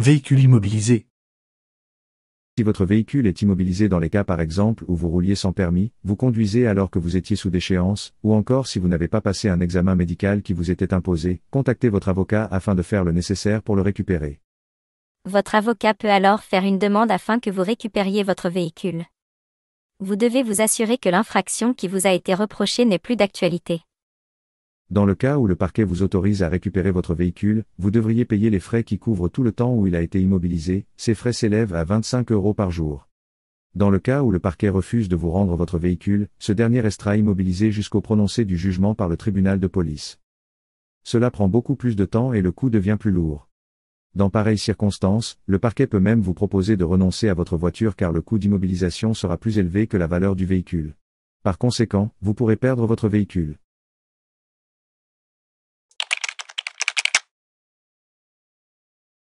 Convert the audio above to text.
Véhicule immobilisé. Si votre véhicule est immobilisé dans les cas par exemple où vous rouliez sans permis, vous conduisez alors que vous étiez sous déchéance, ou encore si vous n'avez pas passé un examen médical qui vous était imposé, contactez votre avocat afin de faire le nécessaire pour le récupérer. Votre avocat peut alors faire une demande afin que vous récupériez votre véhicule. Vous devez vous assurer que l'infraction qui vous a été reprochée n'est plus d'actualité. Dans le cas où le parquet vous autorise à récupérer votre véhicule, vous devriez payer les frais qui couvrent tout le temps où il a été immobilisé, ces frais s'élèvent à 25 euros par jour. Dans le cas où le parquet refuse de vous rendre votre véhicule, ce dernier restera immobilisé jusqu'au prononcé du jugement par le tribunal de police. Cela prend beaucoup plus de temps et le coût devient plus lourd. Dans pareilles circonstances, le parquet peut même vous proposer de renoncer à votre voiture car le coût d'immobilisation sera plus élevé que la valeur du véhicule. Par conséquent, vous pourrez perdre votre véhicule.